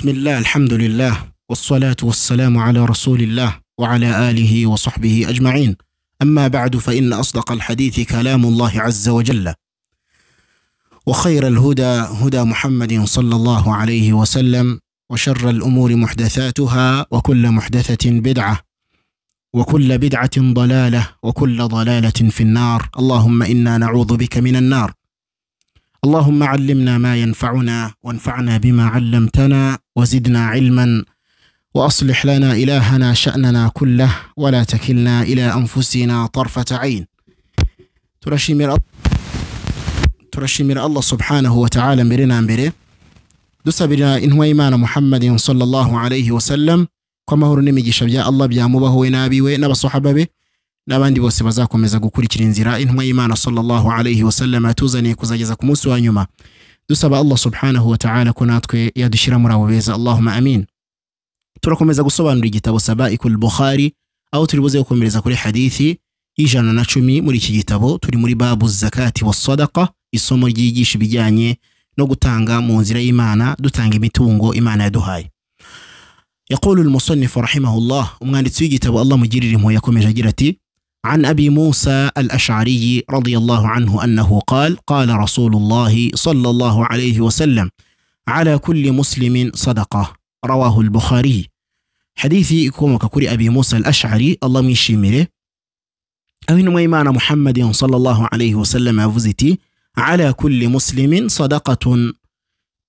بسم الله الحمد لله والصلاة والسلام على رسول الله وعلى آله وصحبه أجمعين أما بعد فإن أصدق الحديث كلام الله عز وجل وخير الهدى هدى محمد صلى الله عليه وسلم وشر الأمور محدثاتها وكل محدثة بدعة وكل بدعة ضلالة وكل ضلالة في النار اللهم إنا نعوذ بك من النار اللهم علمنا ما ينفعنا وانفعنا بما علمتنا وزدنا علما واصلح لنا الهنا شاننا كله ولا تكلنا الى انفسنا طرفه عين ترشي من الله سبحانه وتعالى مرنا مري دوسا بنا ان هو ايمان محمد صلى الله عليه وسلم كما هو نمي جشبيا الله بيا مبه ونبي ونبى صحابه نباندي بوسي بزاكم مزاكو كوري ان هو ايمان صلى الله عليه وسلم توزني كوزاجزاكم سوى نيوما dusaba allah subhanahu wataala ko natwe yadushyira muri abo beza allahuma amin turakomeza gusobanura igitabo sabaikul bukhari aho turibuze gukomereza kuri hadithi y'ijana na cumi muri iki gitabo turi muri babu zakati wasadaka isomo ryigisha ibijyanye no gutanga mu nzira y'imana dutanga imitungo imana yaduhaye yaqulu lmusannifu rahimahullah umwanditsi w'igitabo allah mugirira impuhwe yakomeje agira ati عن ابي موسى الاشعري رضي الله عنه انه قال قال رسول الله صلى الله عليه وسلم على كل مسلم صدقه رواه البخاري حديثي كما ككري ابي موسى الاشعري الله من شيمره أين ميمان محمد صلى الله عليه وسلم أفزتي على كل مسلم صدقة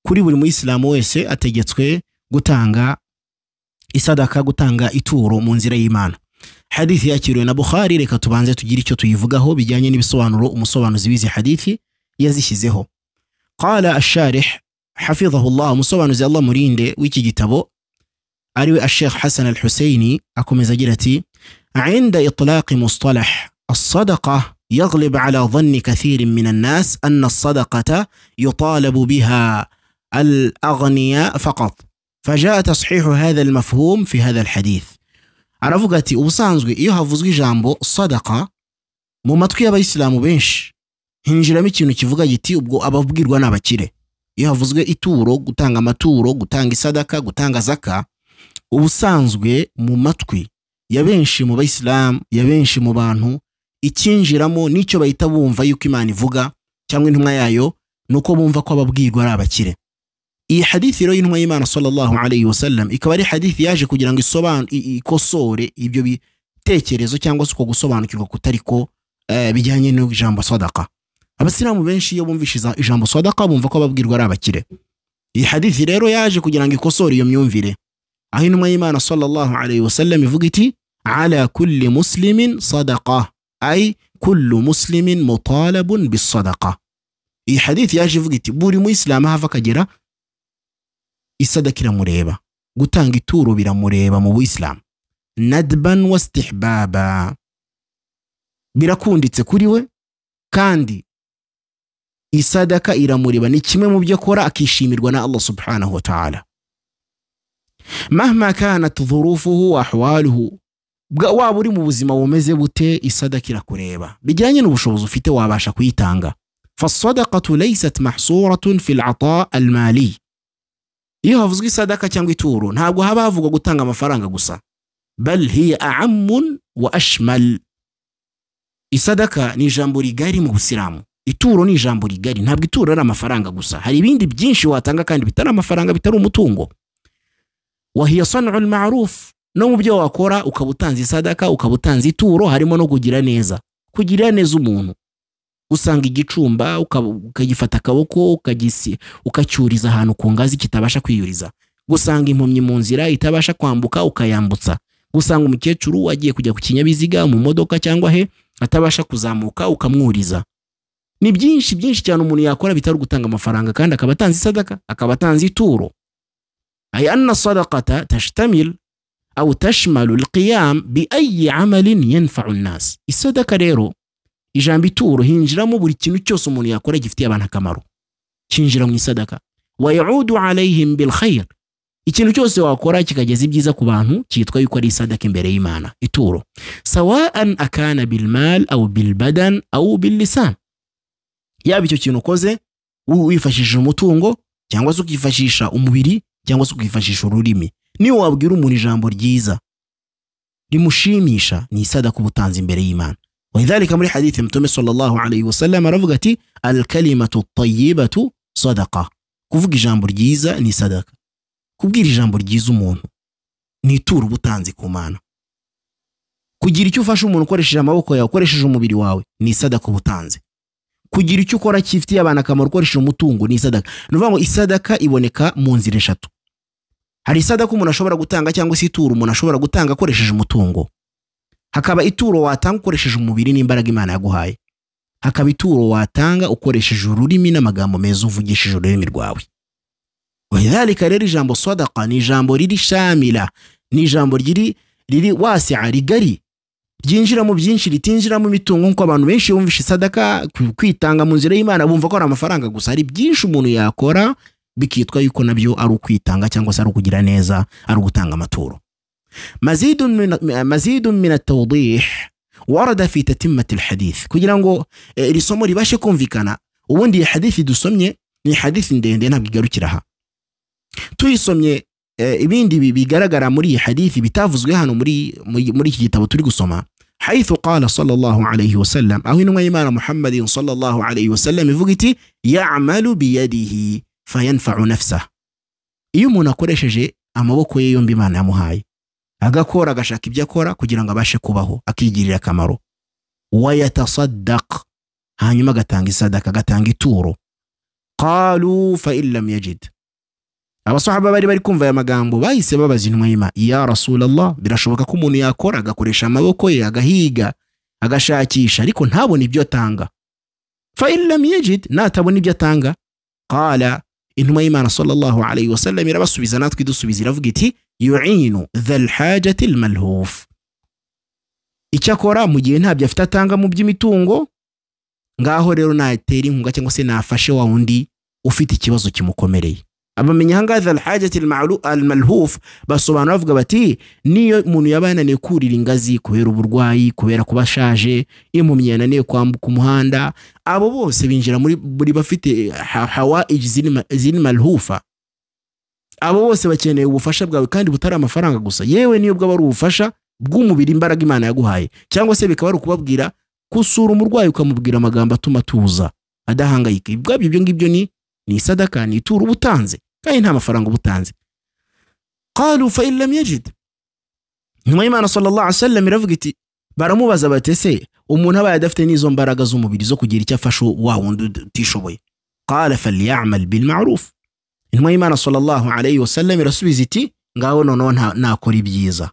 kuri buri ويسي wese قتانغا gutanga قتانغا إتورو منزر إيمان hadithi yakiriwe na Bukhari reka tubanze tugira icyo tuyivugaho bijyanye n'ibisobanuro umusobanuzi w'izi hadithi yazishyizeho qala asharih hafizahu Allah musobanuzi Allah murinde w'iki gitabo ariwe ashekh Hassan al-Husaini akomeza agira ati inda itlaqi mustalah as-sadaqa يغلب على ظن كثير من الناس أن الصدقة يطالب بها الأغنياء فقط فجاء تصحيح هذا المفهوم في هذا الحديث aravuga ati ubusanzwe iyo havuzwe ijambo sadaka mu matwi y'abayisilamu benshi hinjiramo ikintu kivuga giti ubwo ababwirwa n'abakire iyo havuzwe ituro gutanga amaturo gutanga isadaka gutanga zaka ubusanzwe mu matwi ya benshi mu bayisilamu ya benshi mu bantu ikinjiramo n'icyo bahita bumva yuko imana ivuga cyangwa intumwa yayo ni uko bumva ko ababwirwa ari abakire iyi hadithi rero y'intumwa y'Imana sallallahu alayhi wasallam ikaba ari hadithi yaje kugira ngo isobanu ikosore ibyo bitekerezo cyangwa se uko gusobanukirwa kutariko uh, eh, bijyanye n'ijambo sadaka abasilamu benshi iyo bumvisha ijambo sadaka bumva ko babwirwa ari abakire iyi hadithi rero yaje kugira ngo ikosore iyo myumvire aho intumwa y'Imana sallallahu alayhi wasallam ivuga iti ala kulli muslimin sadaqa ay kullu muslimin mutalabun bisadaqa iyi hadithi yaje ivuga iti buri muyisilamu hava akagera isadaka iramureba gutanga ituro biramureba mu buyisilamu nadban wa stihbaba birakunditse kuri we kandi isadaka iramureba ni kimwe mu byo akora akishimirwa na Allah subhanahu wa ta'ala mahma kanat dhurufuhu wa ahwaluhu waba uri mu buzima bumeze bute isadaka irakureba bijyanye n'ubushobozi ufite wabasha kuyitanga fasadaqatu laysat mahsuratun fil ata al mali iyo havuzwe isadaka cyangwa ituro ntabwo haba havugwa gutanga amafaranga gusa bal aamun wa ashmal isadaka ni ijambo rigari mu busilamu ituro ni ijambo rigari ntabwo ituro ari amafaranga gusa hari ibindi byinshi watanga kandi bitari amafaranga bitari umutungo wahiya sanu ma'ruf no mu byo wakora ukaba utanze isadaka ukaba utanze ituro harimo no kugira neza kugira neza umuntu usanga igicumba ukagifata akaboko ukacyuriza ahantu ku ngazi kitabasha kwiyuriza gusanga impumyi mu nzira itabasha kwambuka ukayambutsa gusanga umukecuru agiye kujya ku kinyabiziga mu modoka cyangwa he atabasha kuzamuka ukamwuriza ni byinshi byinshi cyane umuntu yakora bitari gutanga amafaranga kandi akaba atanze isadaka akaba atanze ituro ay anna sadaqata tashtamil au tashmalu alqiyam bi ayi amalin yanfa'u an isadaka rero ijambo ituro hinjiramo buri kintu cyose umuntu yakora gifitiye abantu akamaro kinjira mu isadaka wayaudu alayhim bil ikintu cyose wakora kikageza ibyiza ku bantu cyitwa yuko ari isadaka imbere y'Imana ituro sawaan akana bil mal au bil badan yaba icyo kintu ukoze wifashishije umutungo cyangwa se ukifashisha umubiri cyangwa se ukifashisha ururimi niyo wabwira umuntu ijambo ryiza rimushimisha ni isadaka ubutanzi imbere y'Imana ولذلك muri hadithi mtume sallallahu alayhi wasallam aravuga ati alkalimatu tayyibatu sadaqa kuvuga ijambo ryiza ni sadaka kubwira ijambo ryiza umuntu ni ituro ubutanzi ku mana kugira icyo ufasha umuntu ukoresheje amaboko yawe ukoresheje umubiri wawe ni isadaka ubutanzi kugira icyo ukora kifitiye abantu akamaro ukoresheje umutungo ni isadaka ni ukuvuga ngo isadaka iboneka mu nzira eshatu hari isadaka umuntu ashobora gutanga cyangwa se ituro umuntu ashobora gutanga akoresheje umutungo hakaba ituro watanga ukoresheje umubiri n'imbaraga imana yaguhaye hakaba ituro watanga ukoresheje ururimi n'amagambo meza uvugishije ururimi rwawe wahidhalika rero ijambo sadaka ni ijambo riri shamira ni ijambo riri riri wasi'a rigari ryinjira mu byinshi ritinjira mu mitungo nk'uko abantu benshi bumvisha sadaka kwitanga mu nzira y'imana bumva ko ari amafaranga gusa hari byinshi umuntu yakora bikitwa yuko nabyo ari ukwitanga cyangwa se ari ukugira neza ari ugutanga amaturo مزيد من مزيد من التوضيح ورد في تتمة الحديث kugira ngo iri somo ribashe kumvikana ubundi iyi hadithi dusomye ni hadithi ndende ntabwo igarukira aha tuyisomye ibindi bigaragara muri iyi hadithi bitavuzwe hano muri muri iki gitabo turi gusoma حيث قال صلى الله عليه وسلم أو إنما إيمان محمد صلى الله عليه وسلم فقتي يعمل بيده فينفع نفسه iyo umuntu akoresheje amaboko ye yombi imana yamuhaye agakora agashaka ibyo akora kugira ngo abashe kubaho akigirira akamaro wayatasaddaq hanyuma agatanga isadaka agatanga ituro qalu fa in lam yajid abasahaba bari bari kumva aya magambo bahise babaza intumwa ya rasulallah birashoboka ko umuntu yakora agakoresha amaboko ye agahiga agashakisha ariko ntabone ibyo atanga fa in lam yajid natabona ibyo atanga qala intumwa y'imana sallallahu alayhi wasallam irabasubiza natwe idusubiza iravuga iti yu'inu dhal hajati almalhuf icyakora mu gihe ntabyo afite atanga mu by'imitungo ngaho rero natera inkunga cyangwa se nafashe wa wundi ufite ikibazo kimukomereye abamenya ahangaha dhal hajati almalhuf basobanura bavuga bati niyo umuntu yaba yananiwe kurira ingazi kubera uburwayi kubera kuba ashaje impumyi yananiwe kwambuka umuhanda abo bose binjira muri buri bafite hawa ziri malhufa abo bose bakeneye ubufasha bwawe kandi butari amafaranga gusa yewe niyo bwaba ari ubufasha bw'umubiri imbaraga imana yaguhaye cyangwa se bikaba ari ukubabwira kusura umurwayi ukamubwira amagambo atuma atuza adahangayika ubwabyo ibyo ngibyo ni ni isadaka ni ituro uba utanze kandi nta mafaranga uba utanze qalu fa in nyuma y'imana sallallahu alaihi wasallam iravuga iti baramubaza bati umuntu abaye adafite n'izo mbaraga z'umubiri zo kugira icyo afasha wa wundi utishoboye qala falyamal bil intumwa y'imana sallallahu alayhi wasallam irasubiza iti ngaho noneho nakora ibyiza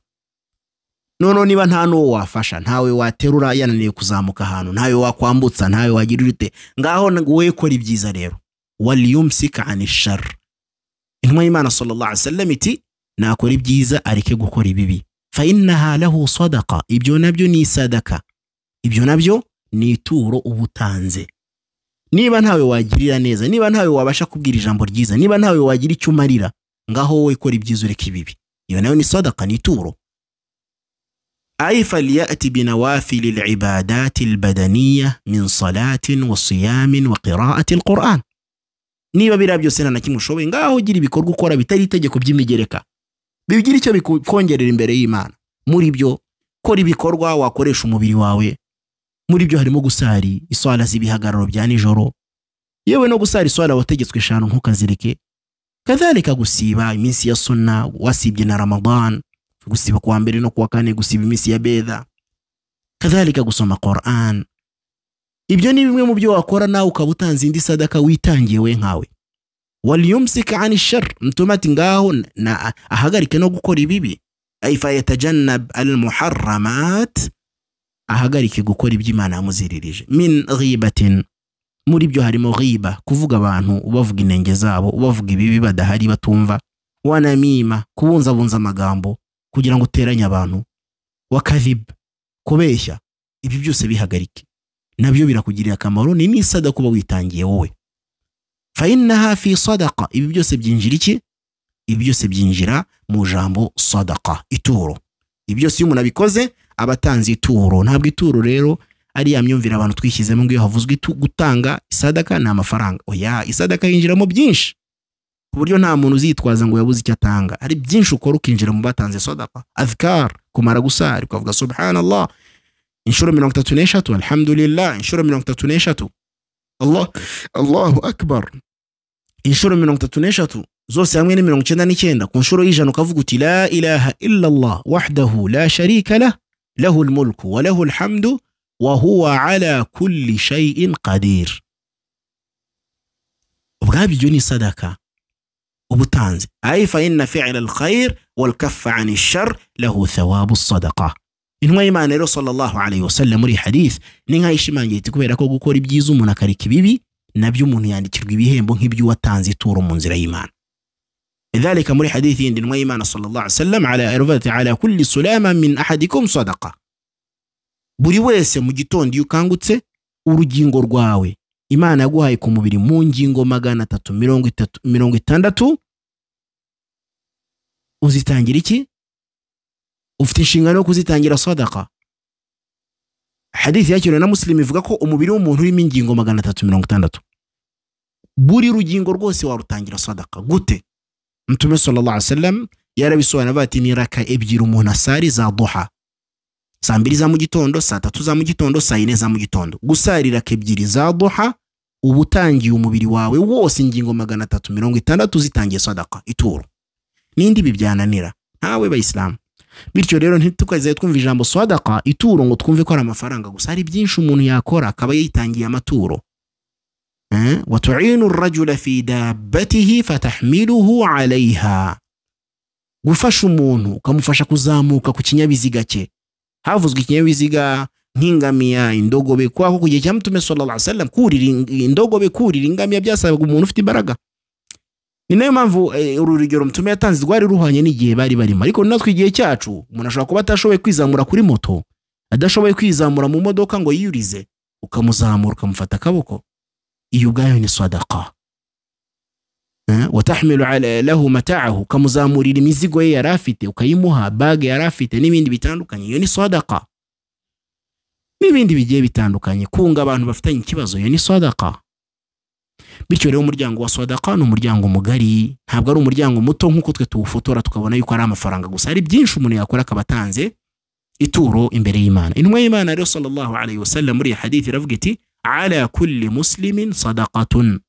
noneho niba nta n'uwo wafasha ntawe waterura yananiwe kuzamuka ahantu ntawe wakwambutsa ntawe wagira ute ngaho wowe kora ibyiza rero wariyumusika anishara intumwa y'imana sallallahu alayhi wasallam iti nakora ibyiza areke gukora ibibi Fayina lahu sadaka ibyo nabyo ni isadaka ibyo nabyo ni ituro uba utanze niba ntawe wagirira neza niba ntawe wabasha kubwira ijambo ryiza niba ntawe wagira icyo umarira ngaho wowe kora ibyiza ureka ibibi iyo nayo ni sadaka ni ituro أي فليأتي بنوافل العبادات البدنية من صلاة وصيام وقراءة القرآن niba biriya byose nta na kimwe ushoboye ngaho ugira ibikorwa ukora bitari itegeko by'imigereka bigira icyo bikongerera imbere y'imana muri byo kora ibikorwa wakoresha umubiri wawe muri byo harimo gusari iswala z'ibihagararo bya nijoro yewe no gusara iswala wategetswe eshanu nkukazirike kadhalika gusiba iminsi ya sunna wasibye na ramadan gusiba kuwa mbere no kuwa kane gusiba iminsi ya bedha kadhalika gusoma Qur'an ibyo ni bimwe mu byo wakora nawe ukaba utanze indi sadaka witangiye we nkawe waliyumsika ani shar mtume ati ngaho na ahagarike no gukora ibibi ayfa yatajannab almuharramat ahagarike gukora ibyo imana yamuziririje min ribatin muri byo harimo riba kuvuga abantu ubavuga inenge zabo ubavuga ibibi badahari batumva wanamima kubunzabunza amagambo kugira ngo uteranye abantu wakadhib kubeshya ibi byose bihagarike nabyo birakugirira akamaro ni n'isada kuba witangiye wowe fainaha fi sadaqa ibi byose byinjira iki ibi byose byinjira mu jambo sadaqa ituro ibi byose iyo umuntu abikoze aba ituro ntabwo ituro rero ari ya myumvire abantu twishyizemo ngo iyo havuzwe gutanga isadaka ni amafaranga oya isadaka yinjiramo byinshi ku buryo nta muntu uzitwaza ngo yabuze icyo atanga ari byinshi ukora ukinjira mu batanze sadaka azkar kumara gusari ukavuga subhanallah inshuro mirongo itatu n'eshatu alhamdulillah inshuro mirongo itatu n'eshatu Allah Allahu akbar inshuro mirongo itatu n'eshatu zose hamwe ni mirongo icyenda n'icyenda ku nshuro y'ijana ukavuga uti la ilaha illa Allah wahdahu la sharika lah له الملك وله الحمد وهو على كل شيء قدير وبغابي جوني صدقة وبتانز أي فإن فعل الخير والكف عن الشر له ثواب الصدقة إن ما إيمان صلى الله عليه وسلم ري حديث نين هاي شمان جيت كوي ركوا كوري منا كاري كبيبي نبيو من يعني تشرقي بيهم بونه بيجوا تانز تورو منزل إيمان لذلك مري حديث للميمان صلى الله عليه وسلم على على كل سلامة من أحدكم صدقة buri wese mu gitondo iyo ukangutse urugingo rwawe imana yaguhaye ku mubiri mu ngingo magana atatu mirongo itatu mirongo itandatu uzitangira iki ufite inshingano yo kuzitangira sadaka hadithi yakiriwe na musilimu ivuga ko umubiri w'umuntu urimo ingingo magana atatu mirongo itandatu buri rugingo rwose warutangira sadaka gute mtume sallallahu alaihi wasallam yarabisobanura avuga ati ni raka ebyiri umuntu asari za duha saa mbiri za mu gitondo saa tatu za mu gitondo saa yine za mu gitondo gusari raka ebyiri za duha uba utangiye umubiri wawe wose ingingo magana atatu mirongo itandatu zitangiye sadaka ituro n'indi bibyananira ntawe bayisilamu bityo rero ntitukaze twumva ijambo swadaka ituro ngo twumve ko ari amafaranga gusa hari byinshi umuntu yakora akaba yitangiye amaturo وتعين الرجل في دابته فتحمله عليها gufasha umuntu ukamufasha kuzamuka ku kinyabiziga cye havuzwe ikinyabiziga nk'ingamiya indogobe kwaho ku gihe cya mutume sallallahu alaihi wasallam kurira indogobe kurira ingamiya byasabaga umuntu ufite imbaraga ni nayo mpamvu uru rugero mutume yatanze rwari ruhwanye n'igihe bari barimo ariko natwe igihe cyacu umuntu ashobora kuba atashoboye kwizamura kuri moto adashoboye kwizamura mu modoka ngo yiyurize ukamuzamura ukamufata akaboko iyo sadaqa watahamiru lahu matacahu ukamuzamurira imizigo ye yari afite ukayimuha baga yari afite n'ibindi bitandukanye iyo ni sadaqa n'ibindi bigiye bitandukanye kunga abantu bafitanye ikibazo iyo ni sadaqa bityo rero umuryango wa sadaqa ni umuryango mugari ntabwo ari umuryango muto nk'uko twe tuwufotora tukabona yuko ari amafaranga gusa hari byinshi umuntu yakora akaba atanze ituro imbere y'imana intumwa y'imana rero sallallahu alayhi wasallam muri hadithi iravuga iti ala kulli muslimin sadaqatun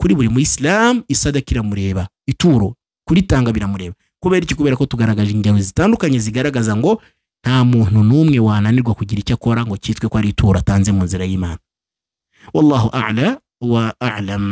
kuri buri muyisilamu isadaka iramureba ituro kuritanga biramureba kubera iki kubera ko tugaragaje ingero zitandukanye zigaragaza ngo nta muntu n'umwe wananirwa kugira icyo akora ngo cyitwe ko ari ituro atanze mu nzira y'imana wallahu a'la wa a'lam